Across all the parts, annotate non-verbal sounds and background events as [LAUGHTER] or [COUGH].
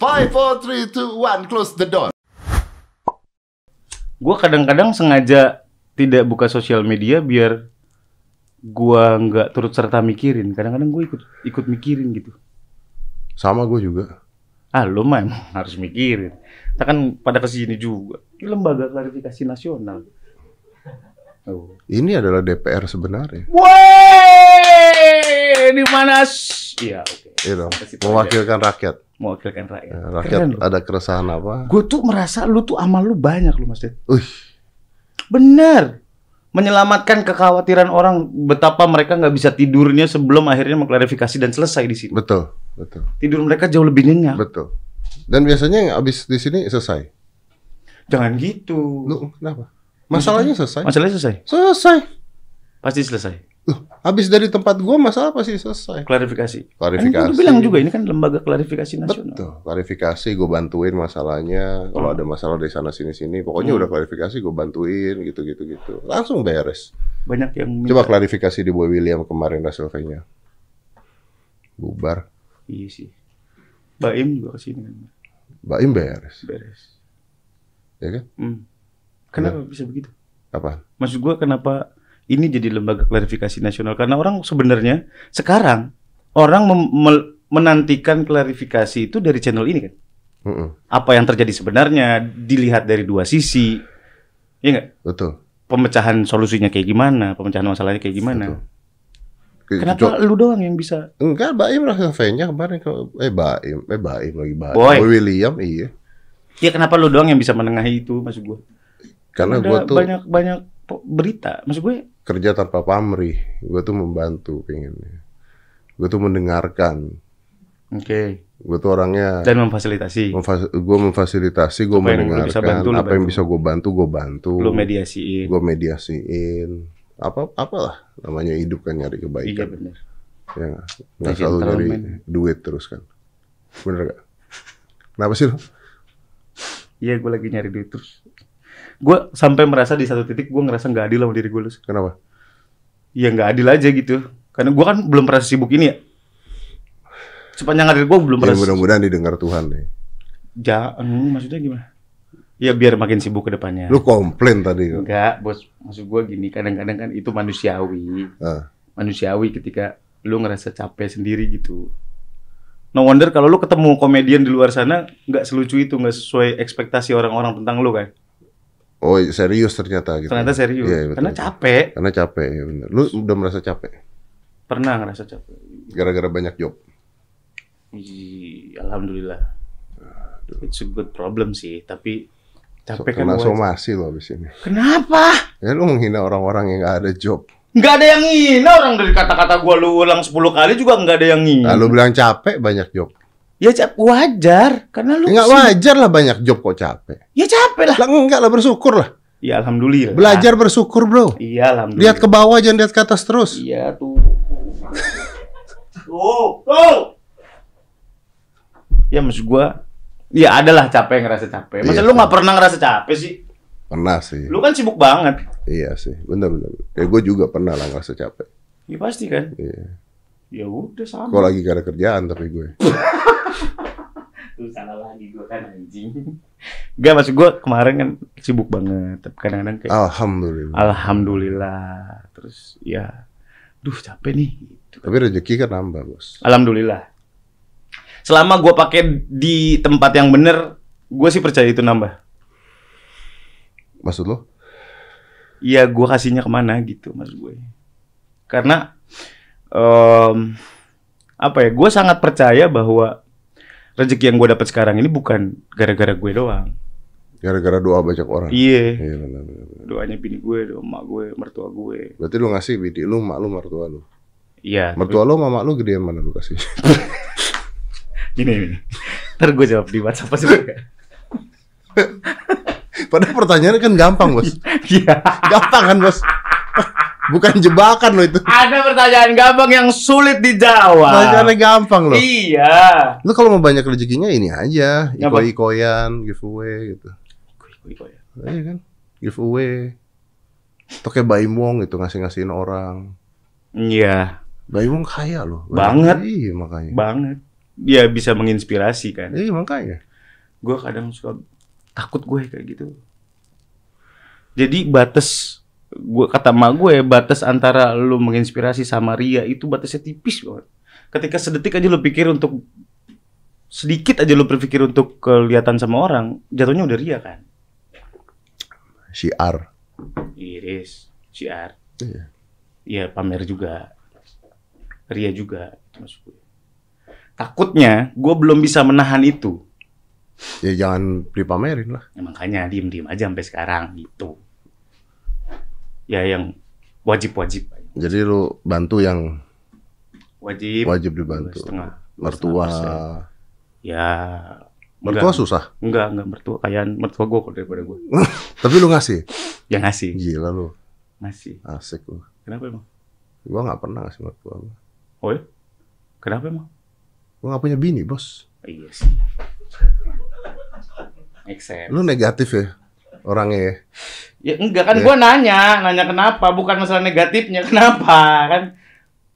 Five, four, three, two, one, close the door. Gue kadang-kadang sengaja tidak buka sosial media biar gue nggak turut serta mikirin. Kadang-kadang gue ikut ikut mikirin gitu. Sama gue juga. Ah, lo mah emang [LAUGHS] harus mikirin. Kita kan pada kesini juga. Ini lembaga klarifikasi nasional. Oh. Ini adalah DPR sebenarnya. Woi, di mana? Iya, oke. Iya okay. mewakilkan rakyat mewakilkan rakyat. Eh, rakyat Keren, ada keresahan apa? Gue tuh merasa lu tuh amal lu banyak lu Mas Ded. Uh. Bener. Menyelamatkan kekhawatiran orang betapa mereka nggak bisa tidurnya sebelum akhirnya mengklarifikasi dan selesai di sini. Betul, betul. Tidur mereka jauh lebih nyenyak. Betul. Dan biasanya yang abis di sini selesai. Jangan gitu. Lu kenapa? Masalahnya selesai. Masalahnya selesai. Selesai. Pasti selesai. Loh, habis dari tempat gua masalah apa sih selesai? Klarifikasi. Klarifikasi. Kan bilang juga ini kan lembaga klarifikasi nasional. Betul. Klarifikasi gua bantuin masalahnya. Hmm. Kalau ada masalah dari sana sini sini, pokoknya hmm. udah klarifikasi gua bantuin gitu gitu gitu. Langsung beres. Banyak yang minta. Coba klarifikasi di Boy William kemarin surveinya. Bubar. Iya sih. Baim juga kesini kan. Baim beres. Beres. Ya kan? Hmm. Kenapa ya. bisa begitu? Apa? Maksud gua kenapa ini jadi lembaga klarifikasi nasional karena orang sebenarnya sekarang orang menantikan klarifikasi itu dari channel ini kan. Mm -mm. Apa yang terjadi sebenarnya dilihat dari dua sisi. ya nggak? Betul. Pemecahan solusinya kayak gimana, pemecahan masalahnya kayak gimana. Betul. Kenapa Jok. lu doang yang bisa? Enggak, Baim lah kafenya kemarin eh Baim, eh Baim lagi Baim. Boy. Boy William iya. Iya, kenapa lu doang yang bisa menengahi itu maksud gue? Karena Udah gua tuh banyak banyak berita. Maksud gue kerja tanpa pamrih gue tuh membantu pengennya gue tuh mendengarkan oke okay. gue tuh orangnya dan memfasilitasi memfas gue memfasilitasi gue mendengarkan bisa bantu, apa bantu. yang bisa gue bantu gue bantu Lo mediasiin gue mediasiin apa apalah namanya hidup kan nyari kebaikan iya benar ya nggak selalu nyari duit terus kan bener gak kenapa sih lo iya gue lagi nyari duit terus gue sampai merasa di satu titik gue ngerasa nggak adil sama diri gue lus kenapa ya nggak adil aja gitu karena gue kan belum pernah sibuk ini ya sepanjang hari gue belum ya, pernah ya, mudah-mudahan didengar Tuhan nih jangan maksudnya gimana Ya biar makin sibuk ke depannya. Lu komplain tadi. Enggak, Bos. Maksud gue gini, kadang-kadang kan itu manusiawi. Uh. Manusiawi ketika lu ngerasa capek sendiri gitu. No wonder kalau lu ketemu komedian di luar sana nggak selucu itu, nggak sesuai ekspektasi orang-orang tentang lu kan. Oh iya, serius ternyata gitu. Ternyata ya. serius. Ya, betul. Karena capek. Karena capek ya benar. Lu udah merasa capek? Pernah ngerasa capek. Gara-gara banyak job. Iya. alhamdulillah. Aduh. It's a good problem sih, tapi capek so, kan. Kena somasi lo abis ini. Kenapa? Ya lu menghina orang-orang yang gak ada job. Gak ada yang ngina orang dari kata-kata gue lu ulang 10 kali juga gak ada yang ngina. Nah, lu bilang capek banyak job. Ya wajar, karena lu Enggak wajar lah banyak job kok capek. Ya capek lah. enggak lah bersyukur lah. Ya alhamdulillah. Belajar bersyukur, Bro. Iya alhamdulillah. Lihat ke bawah jangan lihat ke atas terus. Iya tuh. tuh, tuh. Ya maksud gua Ya adalah capek ngerasa capek. Masa iya, lu nggak pernah ngerasa capek sih? Pernah sih. Lu kan sibuk banget. Iya sih, bener-bener. Ya gua juga pernah lah ngerasa capek. Iya pasti kan. Iya. Ya udah sama. Kalau lagi gara kerjaan tapi gue. [LAUGHS] Lu salah lagi gue kan anjing. Gak maksud gue kemarin kan sibuk banget. Kadang-kadang kayak Alhamdulillah. Alhamdulillah. Terus ya, duh capek nih. Gitu. Tapi rezeki kan nambah bos. Alhamdulillah. Selama gue pakai di tempat yang bener, gue sih percaya itu nambah. Maksud lo? Iya, gue kasihnya kemana gitu maksud gue. Karena um, apa ya? Gue sangat percaya bahwa rezeki yang gue dapat sekarang ini bukan gara-gara gue doang. Gara-gara doa banyak orang. Iya. iya Doanya bini gue, doa emak gue, mertua gue. Berarti lu ngasih bini lu, mak lu, mertua lu. Iya. Mertua lu, mama lu gede yang mana lu kasih? [LAUGHS] gini ini. Ntar gue jawab di WhatsApp sih. [LAUGHS] Padahal pertanyaannya kan gampang, Bos. Iya. gampang kan, Bos? Bukan jebakan lo itu. Ada pertanyaan gampang yang sulit dijawab. Pertanyaannya gampang lo. Iya. Lo kalau mau banyak rezekinya ini aja, iko-ikoyan, giveaway gitu. Iko-ikoyan. Iya kan? Giveaway. Atau kayak Baim Wong gitu ngasih-ngasihin orang. Iya. Baim Wong kaya lo, Banget. Iya makanya. Banget. Dia bisa menginspirasi kan. Iya makanya. Gue kadang suka takut gue kayak gitu. Jadi batas gue kata ma gue batas antara lu menginspirasi sama ria itu batasnya tipis banget. Ketika sedetik aja lu pikir untuk sedikit aja lu berpikir untuk kelihatan sama orang, jatuhnya udah ria kan. siar Iris, siar Iya. Iya, pamer juga. Ria juga masuk gue. Takutnya gue belum bisa menahan itu. Ya jangan dipamerin lah. Ya, makanya diem-diem aja sampai sekarang gitu ya yang wajib-wajib. Jadi lu bantu yang wajib. Wajib dibantu. Setengah. Mertua. Ya. Mertua enggak, susah? Enggak, enggak mertua. Kayaan mertua gue kalau daripada gue. [LAUGHS] Tapi lu ngasih? Ya ngasih. Gila lu. Ngasih. Asik lu. Kenapa emang? gua gak pernah ngasih mertua gue. Oh ya? Kenapa emang? gua gak punya bini, bos. Iya sih. [LAUGHS] Lu negatif ya? orangnya ya? Ya enggak kan ya. gue nanya, nanya kenapa, bukan masalah negatifnya [LAUGHS] kenapa kan?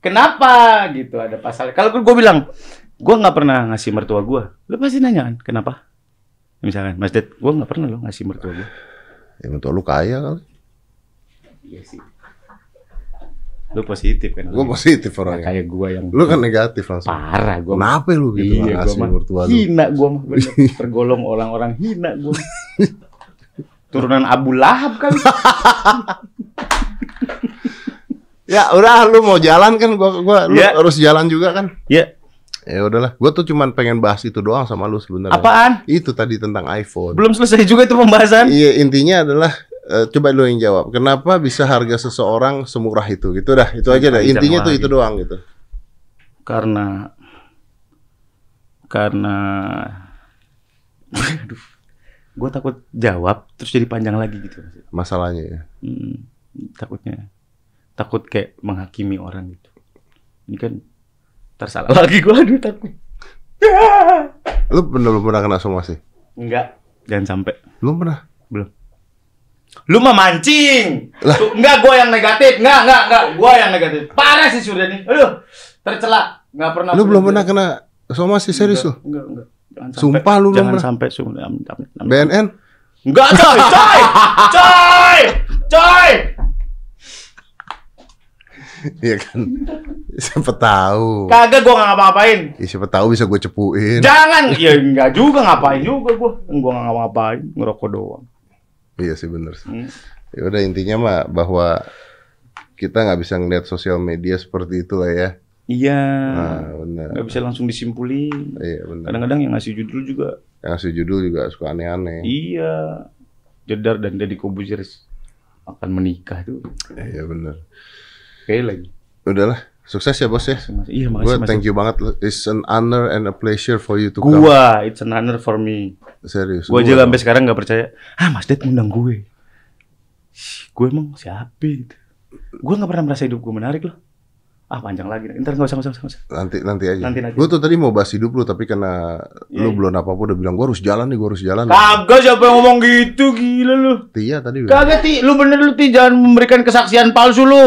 Kenapa gitu ada pasal. Kalau gue bilang gue nggak pernah ngasih mertua gue, lo pasti nanya kan kenapa? Misalkan Mas Ded, gue nggak pernah lo ngasih mertua gue. Ya mertua lu kaya kali. Iya sih. Lu positif kan? Gue positif orangnya. Nah, kayak gue yang. Lu kan negatif langsung. Parah gue. Kenapa lu gitu? Iya, ngasih mertua lu. Hina gue mah. [LAUGHS] Tergolong orang-orang hina gue. [LAUGHS] Turunan Abu Lahab kan. [LAUGHS] ya udah lu mau jalan kan gua gua lu yeah. harus jalan juga kan. ya, Yeah. Ya udahlah, gua tuh cuman pengen bahas itu doang sama lu sebenarnya. Apaan? Itu tadi tentang iPhone. Belum selesai juga itu pembahasan. Iya, intinya adalah uh, coba lu yang jawab. Kenapa bisa harga seseorang semurah itu? Gitu dah, itu aja dah. Intinya tuh itu doang gitu. Karena karena [LAUGHS] aduh gue takut jawab terus jadi panjang lagi gitu masalahnya ya hmm, takutnya takut kayak menghakimi orang gitu ini kan tersalah [LAUGHS] lagi gue aduh takut lu belum pernah kena somasi enggak jangan sampai belum pernah belum lu mah mancing lah. Tuh, enggak gue yang negatif enggak enggak enggak gue yang negatif parah sih sudah nih aduh tercela Enggak pernah lu belum pernah kena somasi serius lu enggak enggak Jangan Sumpah sampai, lu jangan pernah. sampai sum, BNN. Enggak, coy, coy. coy, coy. [LAUGHS] Iya kan. Siapa tahu. Kagak gua gak ngapa-ngapain. Ya, siapa tahu bisa gue cepuin. Jangan. Ya enggak juga ngapain juga gua. Gua gak ngapa-ngapain, ngerokok doang. Iya sih bener sih. Hmm. Ya udah intinya mah bahwa kita nggak bisa ngeliat sosial media seperti itulah ya Iya. Nah, benar. Gak bisa langsung disimpulin. Iya, Kadang-kadang yang ngasih judul juga. Yang ngasih judul juga suka aneh-aneh. Iya. Jedar dan Deddy Kobuzier akan menikah tuh. Iya, benar. Oke lagi. Udahlah. Sukses ya bos ya. iya, makasih. Gua thank you banget. It's an honor and a pleasure for you to come. Gua, it's an honor for me. Serius. Gua, gua aja sampai sekarang nggak percaya. Ah, Mas Ded ngundang gue. Gue emang siapa? Gue nggak pernah merasa hidup gue menarik loh ah panjang lagi ntar nggak usah nggak usah usah nanti nanti aja nanti nanti gue tuh tadi mau bahas hidup lu tapi karena yeah. lu iya. belum apa apa udah bilang gue harus jalan nih gue harus jalan kagak siapa yang ngomong gitu gila lu Tia tadi bilang. kagak ti lu bener lu ti jangan memberikan kesaksian palsu lu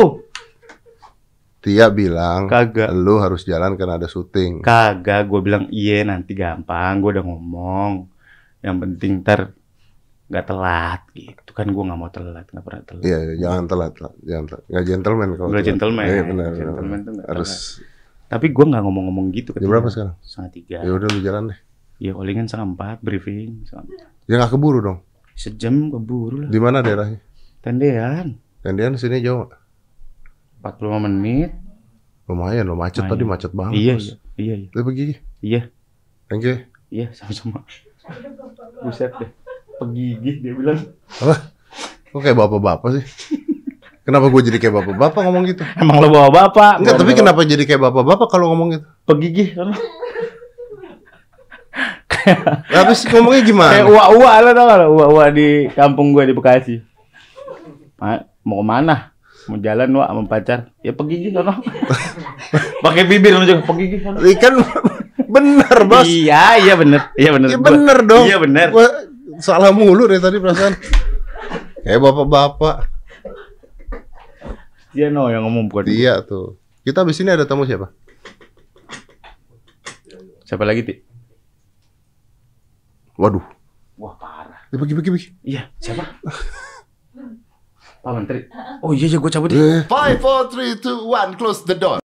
Tia bilang kagak lu harus jalan karena ada syuting kagak gue bilang iya nanti gampang gue udah ngomong yang penting ntar nggak telat gitu kan gue nggak mau telat nggak pernah telat iya jangan telat jangan telat nggak gentleman kalau nggak gentleman iya, benar, gentleman tuh harus telat. tapi gue nggak ngomong-ngomong gitu jam berapa sekarang setengah tiga ya udah lu jalan deh ya palingan setengah empat briefing setengah ya nggak keburu dong sejam keburu lah di mana daerahnya tendean tendean sini jauh empat puluh lima menit lumayan lo macet lumayan. tadi macet banget iya iya iya, iya. lu pergi iya thank you iya sama-sama buset deh pegigih dia bilang. Apa? Kok kayak bapak-bapak sih? Kenapa gue jadi kayak bapak-bapak ngomong gitu? Emang lo bawa bapak? Enggak, tapi kenapa jadi kayak bapak-bapak kalau ngomong gitu? Pegigih. Tapi kan? sih nah, ngomongnya gimana? Kayak uwa-uwa lah tau gak Uwa-uwa di kampung gue di Bekasi. Mau mana, Mau jalan wa mau pacar. Ya pegigih sono. [LAUGHS] Pakai bibir juga pegigih sono. Kan? Ikan bener bos. Iya, iya bener. Iya bener. Iya bener dong. Iya bener. Salah mulu dari ya tadi perasaan. Kayak bapak-bapak. Dia no yang ngomong bukan. Iya tuh. Kita di sini ada tamu siapa? Siapa lagi, Ti? Waduh. Wah, parah. Ya, pergi, pergi, Iya, siapa? Pak Menteri. Oh iya, iya gue cabut deh. Ya. Five, four, three, two, one, close the door.